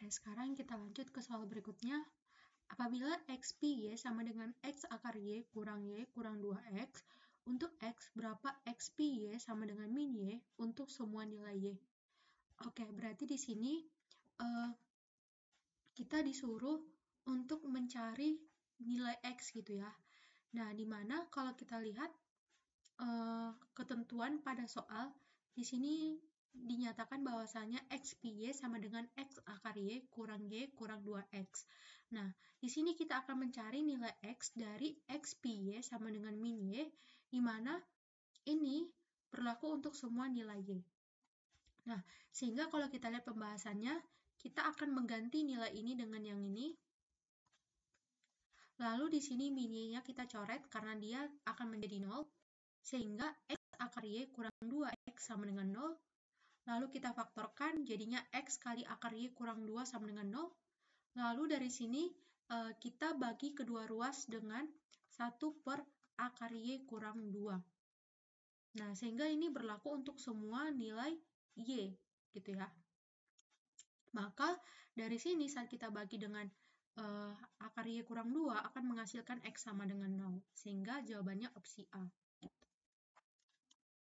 Oke, sekarang kita lanjut ke soal berikutnya. Apabila X Y sama dengan X akar Y kurang Y kurang 2X, untuk X berapa X Y sama dengan min Y untuk semua nilai Y? Oke, berarti di sini uh, kita disuruh untuk mencari nilai X gitu ya. Nah, di mana kalau kita lihat uh, ketentuan pada soal, di sini dinyatakan bahwasannya X Y sama dengan X akar Y kurang Y kurang 2X. Nah, di sini kita akan mencari nilai X dari X Y sama dengan min Y, di mana ini berlaku untuk semua nilai Y. Nah, sehingga kalau kita lihat pembahasannya, kita akan mengganti nilai ini dengan yang ini. Lalu di sini min Y-nya kita coret karena dia akan menjadi 0, sehingga X akar Y kurang 2X sama dengan 0, Lalu kita faktorkan jadinya X kali akar Y kurang 2 sama dengan 0. Lalu dari sini eh, kita bagi kedua ruas dengan 1 per akar Y kurang 2. Nah, sehingga ini berlaku untuk semua nilai Y gitu ya. Maka dari sini saat kita bagi dengan eh, akar Y kurang 2 akan menghasilkan X sama dengan 0. Sehingga jawabannya opsi A. Gitu.